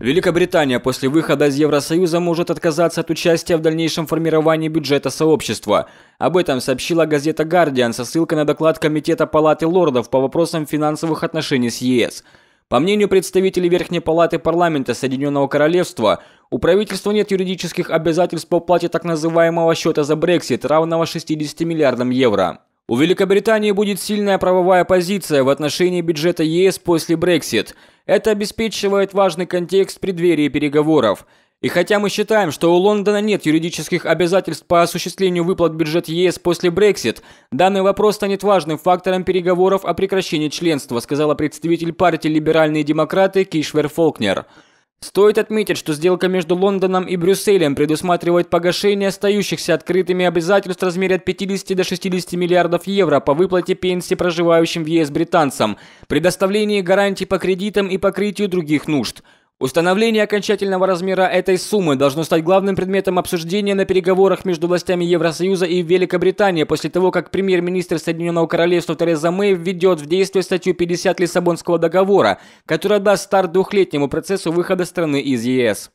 Великобритания после выхода из Евросоюза может отказаться от участия в дальнейшем формировании бюджета сообщества. Об этом сообщила газета «Гардиан» со ссылкой на доклад Комитета Палаты лордов по вопросам финансовых отношений с ЕС. По мнению представителей Верхней Палаты Парламента Соединенного Королевства, у правительства нет юридических обязательств по уплате так называемого счета за Брексит, равного 60 миллиардам евро. У Великобритании будет сильная правовая позиция в отношении бюджета ЕС после Brexit. Это обеспечивает важный контекст преддверии переговоров. И хотя мы считаем, что у Лондона нет юридических обязательств по осуществлению выплат бюджет ЕС после Brexit, данный вопрос станет важным фактором переговоров о прекращении членства, сказала представитель партии Либеральные демократы Кишвер Фолкнер. Стоит отметить, что сделка между Лондоном и Брюсселем предусматривает погашение остающихся открытыми обязательств в размере от 50 до 60 миллиардов евро по выплате пенсии проживающим в ЕС британцам, предоставлении гарантий по кредитам и покрытию других нужд – Установление окончательного размера этой суммы должно стать главным предметом обсуждения на переговорах между властями Евросоюза и Великобритании после того, как премьер-министр Соединенного Королевства Тереза Мэй введет в действие статью 50 Лиссабонского договора, которая даст старт двухлетнему процессу выхода страны из ЕС.